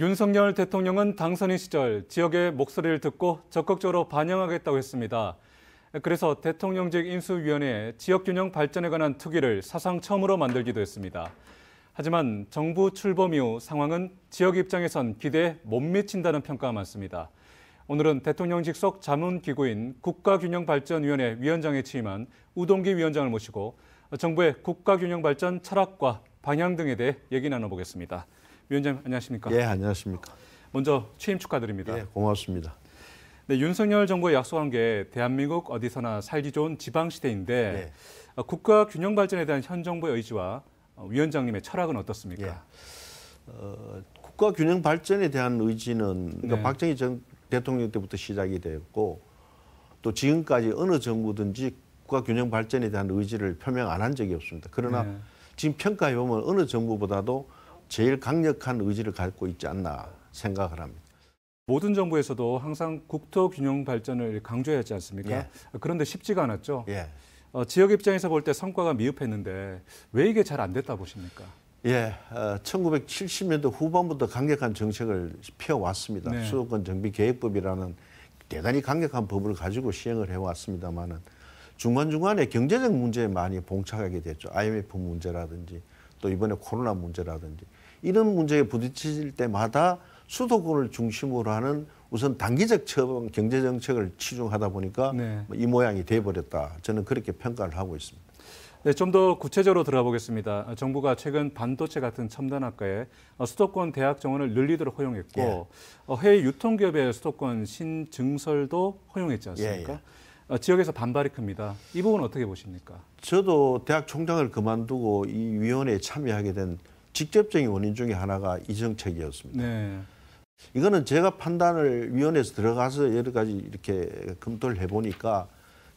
윤석열 대통령은 당선인 시절 지역의 목소리를 듣고 적극적으로 반영하겠다고 했습니다. 그래서 대통령직 인수위원회에 지역균형 발전에 관한 특위를 사상 처음으로 만들기도 했습니다. 하지만 정부 출범 이후 상황은 지역 입장에선 기대에 못 미친다는 평가가 많습니다. 오늘은 대통령직 속 자문기구인 국가균형발전위원회 위원장에 취임한 우동기 위원장을 모시고 정부의 국가균형발전 철학과 방향 등에 대해 얘기 나눠보겠습니다. 위원장님 안녕하십니까? 예, 안녕하십니까? 먼저 취임 축하드립니다. 예, 고맙습니다. 네, 윤석열 정부의 약속한 게 대한민국 어디서나 살기 좋은 지방 시대인데 예. 어, 국가 균형 발전에 대한 현 정부의 의지와 어, 위원장님의 철학은 어떻습니까? 예. 어, 국가 균형 발전에 대한 의지는 그러니까 네. 박정희 전 대통령 때부터 시작이 되었고 또 지금까지 어느 정부든지 국가 균형 발전에 대한 의지를 표명 안 한 적이 없습니다. 그러나 네. 지금 평가해 보면 어느 정부보다도 제일 강력한 의지를 갖고 있지 않나 생각을 합니다. 모든 정부에서도 항상 국토 균형 발전을 강조했지 않습니까? 예. 그런데 쉽지가 않았죠. 예. 어, 지역 입장에서 볼 때 성과가 미흡했는데 왜 이게 잘 안 됐다 보십니까? 예, 어, 1 9 7 0년도 후반부터 강력한 정책을 펴왔습니다. 네. 수도권 정비 계획법이라는 대단히 강력한 법을 가지고 시행을 해왔습니다만은 중간중간에 경제적 문제에 많이 봉착하게 됐죠. IMF 문제라든지 또 이번에 코로나 문제라든지 이런 문제에 부딪힐 때마다 수도권을 중심으로 하는 우선 단기적 처방 경제 정책을 치중하다 보니까 네. 뭐 이 모양이 돼버렸다. 저는 그렇게 평가를 하고 있습니다. 네, 좀 더 구체적으로 들어가 보겠습니다. 정부가 최근 반도체 같은 첨단 학과에 수도권 대학 정원을 늘리도록 허용했고 예. 어, 해외 유통기업의 수도권 신증설도 허용했지 않습니까? 예, 예. 어, 지역에서 반발이 큽니다. 이 부분 어떻게 보십니까? 저도 대학 총장을 그만두고 이 위원회에 참여하게 된 직접적인 원인 중에 하나가 이 정책이었습니다. 네. 이거는 제가 판단을 위원회에서 들어가서 여러 가지 이렇게 검토를 해보니까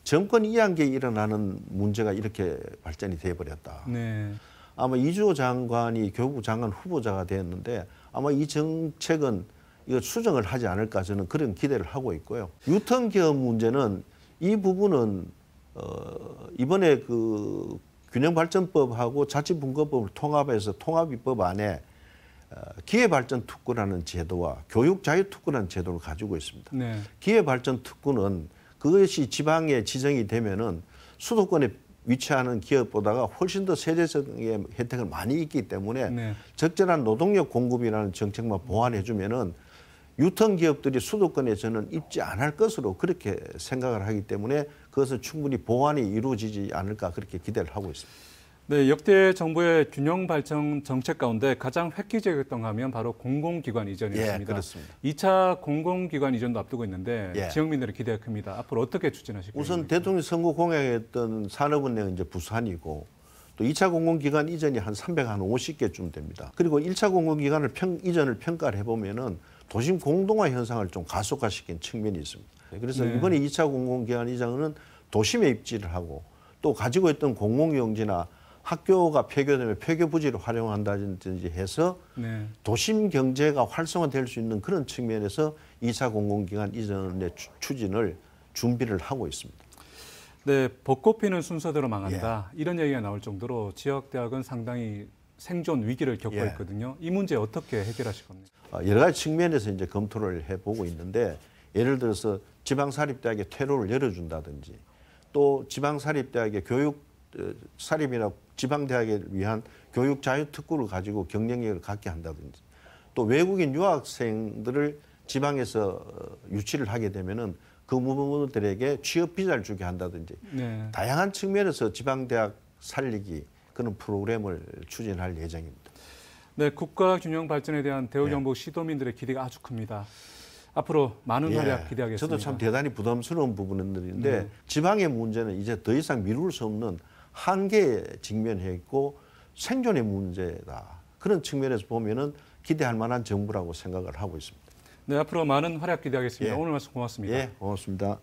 정권 이양계에 일어나는 문제가 이렇게 발전이 돼버렸다. 네. 아마 이주호 장관이 교부 장관 후보자가 되었는데 아마 이 정책은 이거 수정을 하지 않을까 저는 그런 기대를 하고 있고요. 유턴 기업 문제는 이 부분은 어, 이번에 그 균형발전법하고 자치분권법을 통합해서 통합입법 안에 어, 기회발전 특구라는 제도와 교육자유특구라는 제도를 가지고 있습니다. 네. 기회발전 특구는 그것이 지방에 지정이 되면은 수도권에 위치하는 기업보다가 훨씬 더세제적의 혜택을 많이 있기 때문에 네. 적절한 노동력 공급이라는 정책만 보완해주면은 유통 기업들이 수도권에서는 입지 않을 것으로 그렇게 생각을 하기 때문에 그것은 충분히 보완이 이루어지지 않을까 그렇게 기대를 하고 있습니다. 네, 역대 정부의 균형 발전 정책 가운데 가장 획기적이었던 하면 바로 공공기관 이전이었습니다. 예, 그렇습니다. 2차 공공기관 이전도 앞두고 있는데 예. 지역민들의 기대가 큽니다. 앞으로 어떻게 추진하실까요? 우선 대통령 선거 공약했던 산업은행 이제 부산이고 또 2차 공공기관 이전이 한 350개쯤 됩니다. 그리고 1차 공공기관을 평, 이전을 평가를 해보면은 도심 공동화 현상을 좀 가속화시킨 측면이 있습니다. 그래서 네. 이번에 2차 공공기관 이장은 도심에 입지를 하고 또 가지고 있던 공공용지나 학교가 폐교되면 폐교 부지를 활용한다든지 해서 네. 도심 경제가 활성화될 수 있는 그런 측면에서 2차 공공기관 이전의 추진을 준비를 하고 있습니다. 네, 벚꽃 피는 순서대로 망한다. 예. 이런 얘기가 나올 정도로 지역 대학은 상당히 생존 위기를 겪고 예. 있거든요. 이 문제 어떻게 해결하실 겁니까? 어, 여러 가지 측면에서 이제 검토를 해보고 있는데 예를 들어서 지방사립대학의 퇴로를 열어준다든지 또 지방사립대학의 교육 어, 사립이나 지방대학을 위한 교육 자유특구를 가지고 경쟁력을 갖게 한다든지 또 외국인 유학생들을 지방에서 어, 유치를 하게 되면은 그 부모들에게 취업 비자를 주게 한다든지 네. 다양한 측면에서 지방대학 살리기 그런 프로그램을 추진할 예정입니다. 네, 국가 균형 발전에 대한 대우 예. 정부 시도민들의 기대가 아주 큽니다. 앞으로 많은 예, 활약 기대하겠습니다. 저도 참 대단히 부담스러운 부분인데 네. 음. 지방의 문제는 이제 더 이상 미룰 수 없는 한계에 직면해 있고 생존의 문제다. 그런 측면에서 보면은 기대할 만한 정부라고 생각을 하고 있습니다. 네, 앞으로 많은 활약 기대하겠습니다. 예. 오늘 말씀 고맙습니다. 예, 고맙습니다.